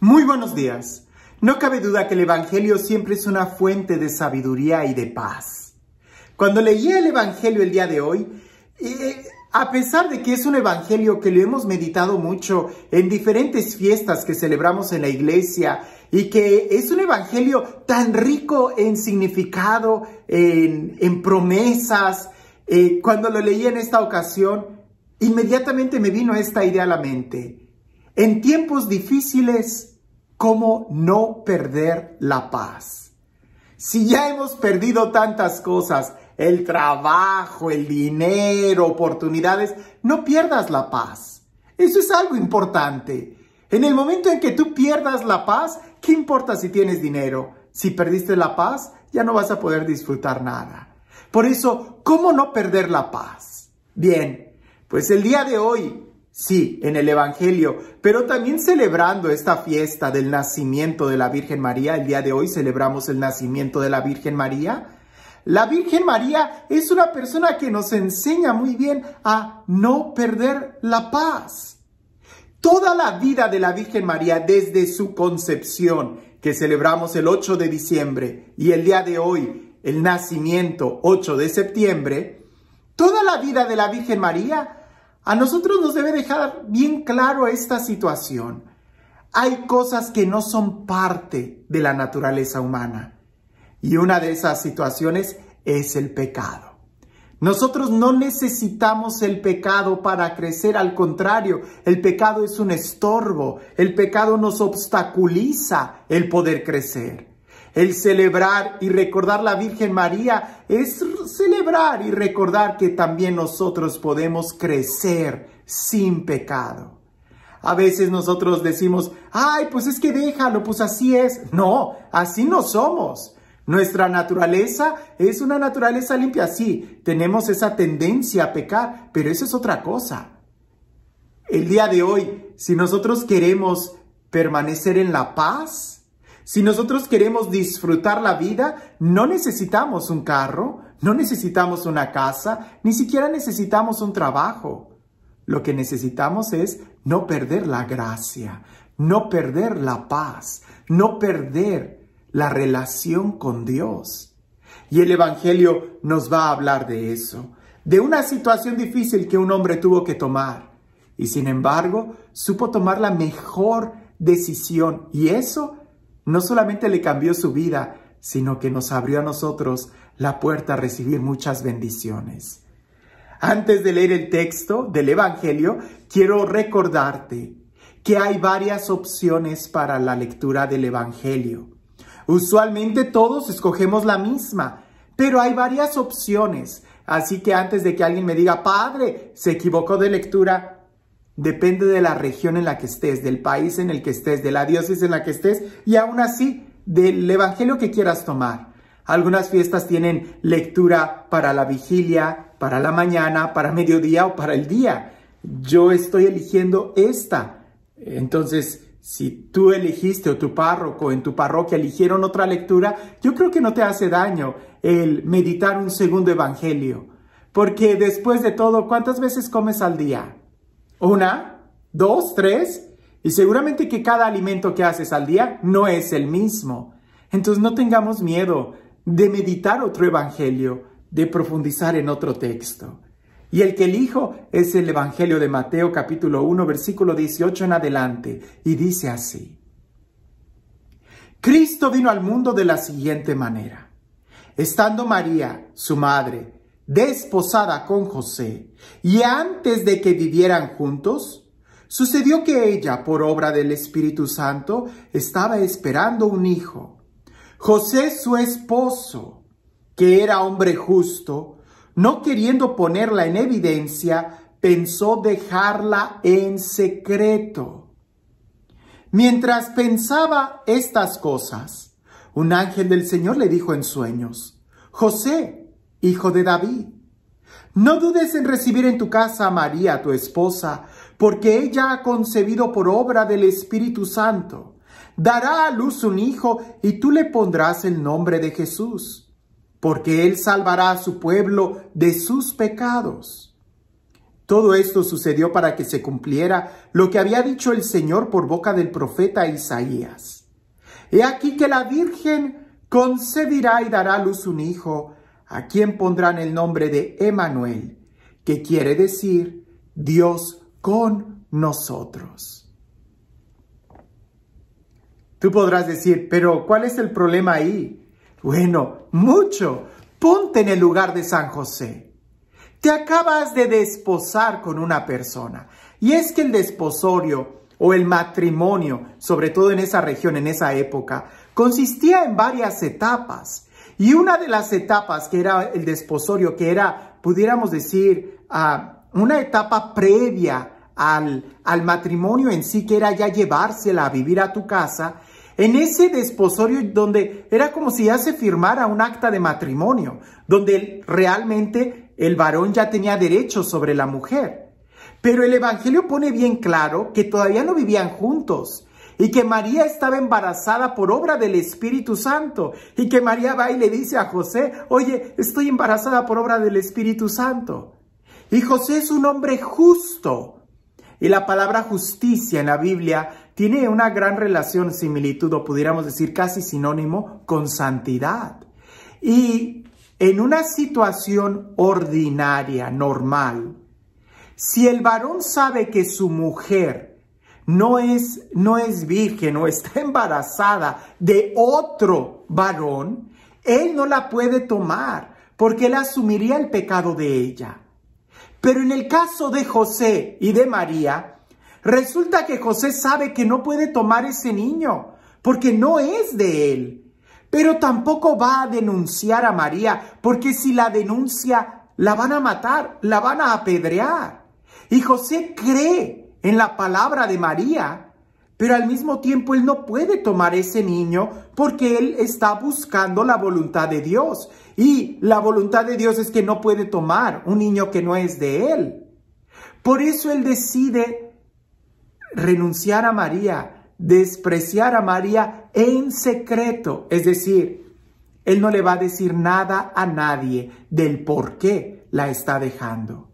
Muy buenos días. No cabe duda que el Evangelio siempre es una fuente de sabiduría y de paz. Cuando leí el Evangelio el día de hoy, eh, a pesar de que es un Evangelio que lo hemos meditado mucho en diferentes fiestas que celebramos en la iglesia y que es un Evangelio tan rico en significado, en, promesas, eh, cuando lo leí en esta ocasión, inmediatamente me vino esta idea a la mente. En tiempos difíciles, ¿cómo no perder la paz? Si ya hemos perdido tantas cosas, el trabajo, el dinero, oportunidades, no pierdas la paz. Eso es algo importante. En el momento en que tú pierdas la paz, ¿qué importa si tienes dinero? Si perdiste la paz, ya no vas a poder disfrutar nada. Por eso, ¿cómo no perder la paz? Bien, pues el día de hoy Sí, en el Evangelio, pero también celebrando esta fiesta del nacimiento de la Virgen María, el día de hoy celebramos el nacimiento de la Virgen María. La Virgen María es una persona que nos enseña muy bien a no perder la paz. Toda la vida de la Virgen María desde su concepción, que celebramos el 8 de diciembre, y el día de hoy, el nacimiento 8 de septiembre, toda la vida de la Virgen María a nosotros nos debe dejar bien claro esta situación. Hay cosas que no son parte de la naturaleza humana. Y una de esas situaciones es el pecado. Nosotros no necesitamos el pecado para crecer, al contrario, el pecado es un estorbo, el pecado nos obstaculiza el poder crecer. El celebrar y recordar la Virgen María es celebrar y recordar que también nosotros podemos crecer sin pecado. A veces nosotros decimos, ay, pues es que déjalo, pues así es. No, así no somos. Nuestra naturaleza es una naturaleza limpia, sí, tenemos esa tendencia a pecar, pero eso es otra cosa. El día de hoy, si nosotros queremos permanecer en la paz, si nosotros queremos disfrutar la vida, no necesitamos un carro, no necesitamos una casa, ni siquiera necesitamos un trabajo. Lo que necesitamos es no perder la gracia, no perder la paz, no perder la relación con Dios. Y el Evangelio nos va a hablar de eso, de una situación difícil que un hombre tuvo que tomar. Y sin embargo, supo tomar la mejor decisión. Y eso no solamente le cambió su vida, sino que nos abrió a nosotros la puerta a recibir muchas bendiciones. Antes de leer el texto del Evangelio, quiero recordarte que hay varias opciones para la lectura del Evangelio. Usualmente todos escogemos la misma, pero hay varias opciones. Así que antes de que alguien me diga, Padre, se equivocó de lectura, Depende de la región en la que estés, del país en el que estés, de la diócesis en la que estés y aún así del evangelio que quieras tomar. Algunas fiestas tienen lectura para la vigilia, para la mañana, para mediodía o para el día. Yo estoy eligiendo esta. Entonces, si tú elegiste o tu párroco en tu parroquia eligieron otra lectura, yo creo que no te hace daño el meditar un segundo evangelio. Porque después de todo, ¿cuántas veces comes al día? Una, dos, tres. Y seguramente que cada alimento que haces al día no es el mismo. Entonces no tengamos miedo de meditar otro evangelio, de profundizar en otro texto. Y el que elijo es el Evangelio de Mateo capítulo 1 versículo 18 en adelante y dice así. Cristo vino al mundo de la siguiente manera. Estando María, su madre, desposada con José, y antes de que vivieran juntos, Sucedió que ella, por obra del Espíritu Santo, estaba esperando un hijo. José, su esposo, que era hombre justo, no queriendo ponerla en evidencia, pensó dejarla en secreto. Mientras pensaba estas cosas, un ángel del Señor le dijo en sueños, José, hijo de David. No dudes en recibir en tu casa a María, tu esposa, porque ella ha concebido por obra del Espíritu Santo. Dará a luz un hijo y tú le pondrás el nombre de Jesús, porque él salvará a su pueblo de sus pecados. Todo esto sucedió para que se cumpliera lo que había dicho el Señor por boca del profeta Isaías. He aquí que la Virgen concebirá y dará a luz un hijo a quien pondrán el nombre de Emanuel, que quiere decir Dios con nosotros. Tú podrás decir, pero ¿cuál es el problema ahí? Bueno, mucho. Ponte en el lugar de San José. Te acabas de desposar con una persona. Y es que el desposorio o el matrimonio, sobre todo en esa región, en esa época, consistía en varias etapas. Y una de las etapas que era el desposorio, que era, pudiéramos decir, ah, una etapa previa al, al matrimonio en sí, que era ya llevársela a vivir a tu casa, en ese desposorio donde era como si ya se firmara un acta de matrimonio, donde realmente el varón ya tenía derechos sobre la mujer. Pero el Evangelio pone bien claro que todavía no vivían juntos, y que María estaba embarazada por obra del Espíritu Santo y que María va y le dice a José, oye, estoy embarazada por obra del Espíritu Santo. Y José es un hombre justo. Y la palabra justicia en la Biblia tiene una gran relación, similitud o pudiéramos decir casi sinónimo con santidad. Y en una situación ordinaria, normal, si el varón sabe que su mujer no es, no es virgen o está embarazada de otro varón, él no la puede tomar porque él asumiría el pecado de ella. Pero en el caso de José y de María, resulta que José sabe que no puede tomar ese niño porque no es de él. Pero tampoco va a denunciar a María porque si la denuncia, la van a matar, la van a apedrear. Y José cree en la palabra de María, pero al mismo tiempo él no puede tomar ese niño porque él está buscando la voluntad de Dios y la voluntad de Dios es que no puede tomar un niño que no es de él. Por eso él decide renunciar a María, despreciar a María en secreto, es decir, él no le va a decir nada a nadie del por qué la está dejando.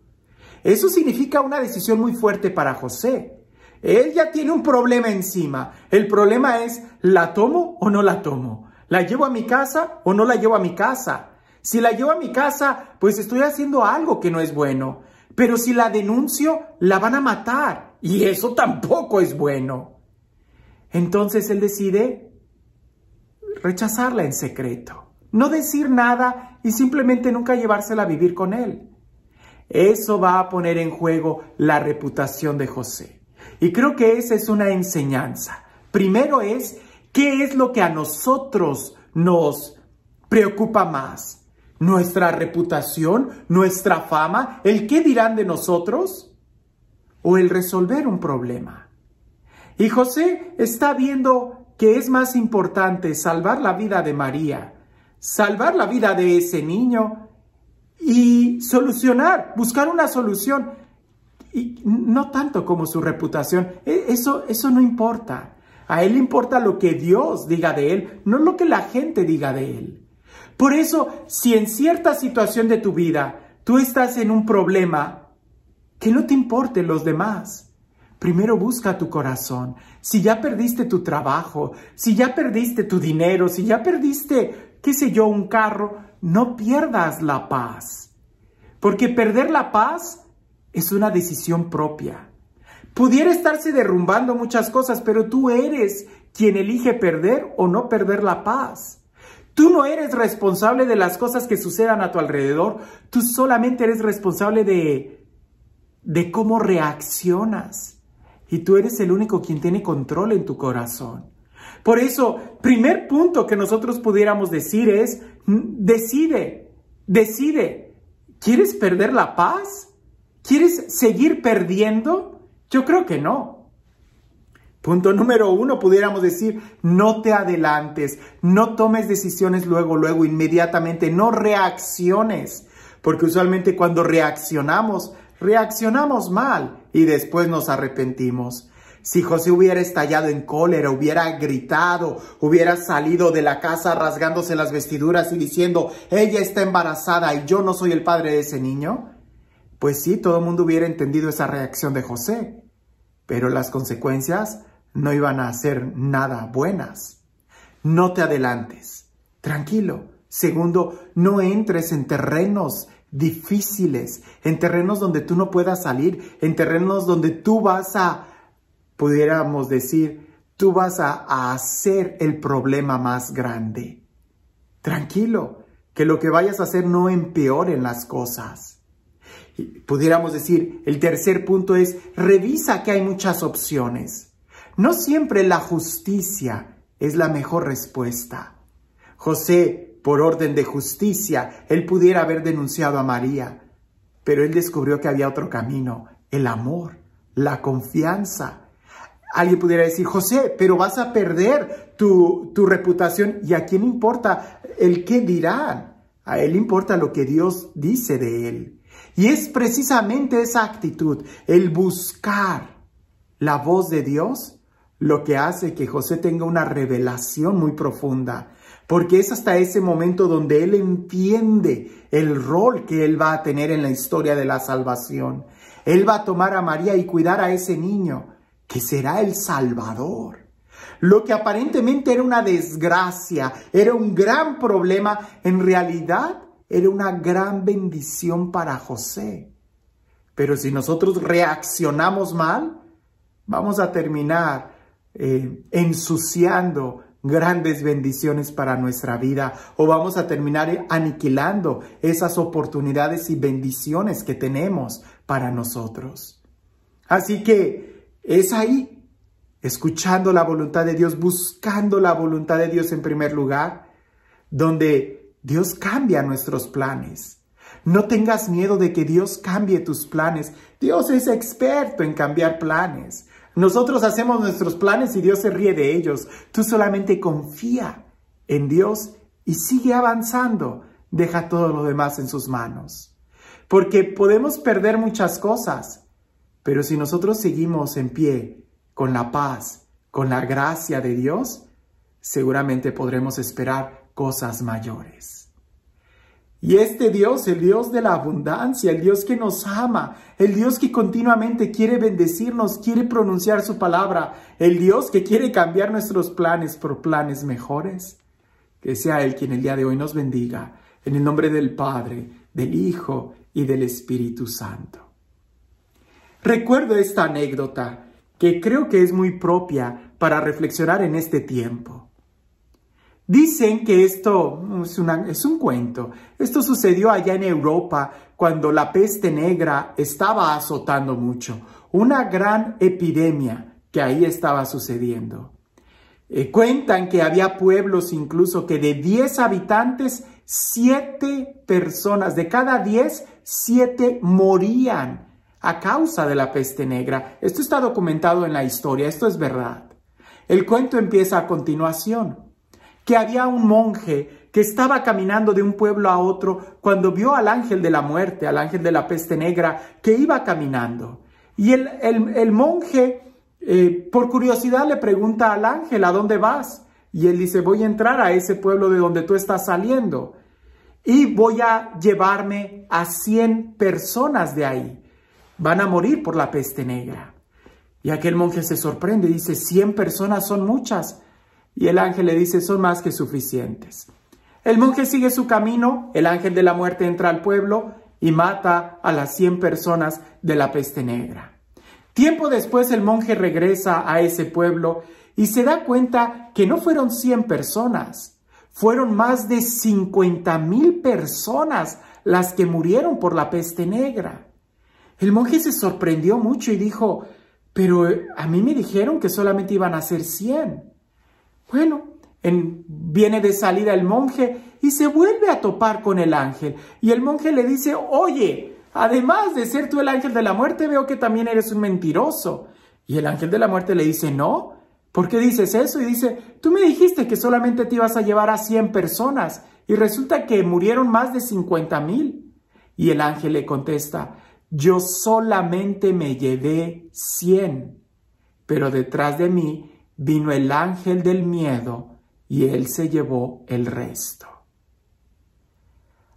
Eso significa una decisión muy fuerte para José. Él ya tiene un problema encima. El problema es, ¿la tomo o no la tomo? ¿La llevo a mi casa o no la llevo a mi casa? Si la llevo a mi casa, pues estoy haciendo algo que no es bueno. Pero si la denuncio, la van a matar. Y eso tampoco es bueno. Entonces él decide rechazarla en secreto. No decir nada y simplemente nunca llevársela a vivir con él. Eso va a poner en juego la reputación de José. Y creo que esa es una enseñanza. Primero es, ¿qué es lo que a nosotros nos preocupa más? ¿Nuestra reputación? ¿Nuestra fama? ¿El qué dirán de nosotros? ¿O el resolver un problema? Y José está viendo que es más importante salvar la vida de María, salvar la vida de ese niño, y solucionar, buscar una solución. Y no tanto como su reputación, e, eso, eso no importa. A él importa lo que Dios diga de él, no lo que la gente diga de él. Por eso, si en cierta situación de tu vida tú estás en un problema, que no te importen los demás. Primero busca tu corazón. Si ya perdiste tu trabajo, si ya perdiste tu dinero, si ya perdiste, qué sé yo, un carro, no pierdas la paz, porque perder la paz es una decisión propia. Pudiera estarse derrumbando muchas cosas, pero tú eres quien elige perder o no perder la paz. Tú no eres responsable de las cosas que sucedan a tu alrededor, tú solamente eres responsable de, de cómo reaccionas. Y tú eres el único quien tiene control en tu corazón. Por eso, primer punto que nosotros pudiéramos decir es, Decide, decide. ¿Quieres perder la paz? ¿Quieres seguir perdiendo? Yo creo que no. Punto número uno, pudiéramos decir, no te adelantes, no tomes decisiones luego, luego, inmediatamente, no reacciones, porque usualmente cuando reaccionamos, reaccionamos mal y después nos arrepentimos. Si José hubiera estallado en cólera, hubiera gritado, hubiera salido de la casa rasgándose las vestiduras y diciendo, ella está embarazada y yo no soy el padre de ese niño, pues sí, todo el mundo hubiera entendido esa reacción de José, pero las consecuencias no iban a ser nada buenas. No te adelantes, tranquilo. Segundo, no entres en terrenos difíciles, en terrenos donde tú no puedas salir, en terrenos donde tú vas a pudiéramos decir, tú vas a, hacer el problema más grande. Tranquilo, que lo que vayas a hacer no empeore las cosas. pudiéramos decir, el tercer punto es, revisa que hay muchas opciones. No siempre la justicia es la mejor respuesta. José, por orden de justicia, él pudiera haber denunciado a María, pero él descubrió que había otro camino, el amor, la confianza, alguien pudiera decir, José, pero vas a perder tu, reputación. ¿Y a quién importa el qué dirá? A él importa lo que Dios dice de él. Y es precisamente esa actitud, el buscar la voz de Dios, lo que hace que José tenga una revelación muy profunda. Porque es hasta ese momento donde él entiende el rol que él va a tener en la historia de la salvación. Él va a tomar a María y cuidar a ese niño que será el Salvador. Lo que aparentemente era una desgracia, era un gran problema, en realidad era una gran bendición para José. Pero si nosotros reaccionamos mal, vamos a terminar eh, ensuciando grandes bendiciones para nuestra vida o vamos a terminar aniquilando esas oportunidades y bendiciones que tenemos para nosotros. Así que es ahí, escuchando la voluntad de Dios, buscando la voluntad de Dios en primer lugar, donde Dios cambia nuestros planes. No tengas miedo de que Dios cambie tus planes. Dios es experto en cambiar planes. Nosotros hacemos nuestros planes y Dios se ríe de ellos. Tú solamente confía en Dios y sigue avanzando. Deja todo lo demás en sus manos. Porque podemos perder muchas cosas, pero si nosotros seguimos en pie con la paz, con la gracia de Dios, seguramente podremos esperar cosas mayores. Y este Dios, el Dios de la abundancia, el Dios que nos ama, el Dios que continuamente quiere bendecirnos, quiere pronunciar su palabra, el Dios que quiere cambiar nuestros planes por planes mejores, que sea Él quien el día de hoy nos bendiga, en el nombre del Padre, del Hijo y del Espíritu Santo. Recuerdo esta anécdota que creo que es muy propia para reflexionar en este tiempo. Dicen que esto es, un cuento. Esto sucedió allá en Europa cuando la peste negra estaba azotando mucho. Una gran epidemia que ahí estaba sucediendo. Eh, cuentan que había pueblos incluso que de 10 habitantes, 7 personas, de cada 10, 7 morían a causa de la peste negra. Esto está documentado en la historia, esto es verdad. El cuento empieza a continuación, que había un monje que estaba caminando de un pueblo a otro cuando vio al ángel de la muerte, al ángel de la peste negra, que iba caminando. Y el, monje, eh, por curiosidad, le pregunta al ángel, ¿a dónde vas? Y él dice, voy a entrar a ese pueblo de donde tú estás saliendo y voy a llevarme a 100 personas de ahí van a morir por la peste negra. Y aquel monje se sorprende, y dice, 100 personas son muchas. Y el ángel le dice, son más que suficientes. El monje sigue su camino, el ángel de la muerte entra al pueblo y mata a las 100 personas de la peste negra. Tiempo después el monje regresa a ese pueblo y se da cuenta que no fueron 100 personas, fueron más de 50 mil personas las que murieron por la peste negra. El monje se sorprendió mucho y dijo, pero eh, a mí me dijeron que solamente iban a ser 100. Bueno, en, viene de salida el monje y se vuelve a topar con el ángel. Y el monje le dice, oye, además de ser tú el ángel de la muerte, veo que también eres un mentiroso. Y el ángel de la muerte le dice, no, ¿por qué dices eso? Y dice, tú me dijiste que solamente te ibas a llevar a 100 personas y resulta que murieron más de 50 mil. Y el ángel le contesta, yo solamente me llevé 100 pero detrás de mí vino el ángel del miedo y él se llevó el resto.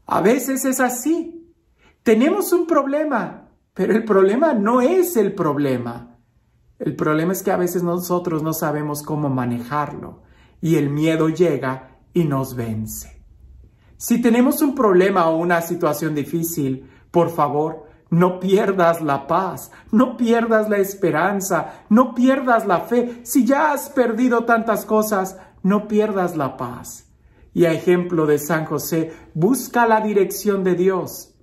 A veces es así. Tenemos un problema, pero el problema no es el problema. El problema es que a veces nosotros no sabemos cómo manejarlo y el miedo llega y nos vence. Si tenemos un problema o una situación difícil, por favor, no pierdas la paz, no pierdas la esperanza, no pierdas la fe. Si ya has perdido tantas cosas, no pierdas la paz. Y a ejemplo de San José, busca la dirección de Dios,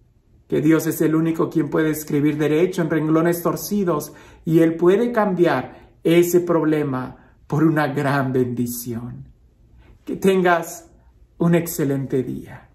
que Dios es el único quien puede escribir derecho en renglones torcidos y Él puede cambiar ese problema por una gran bendición. Que tengas un excelente día.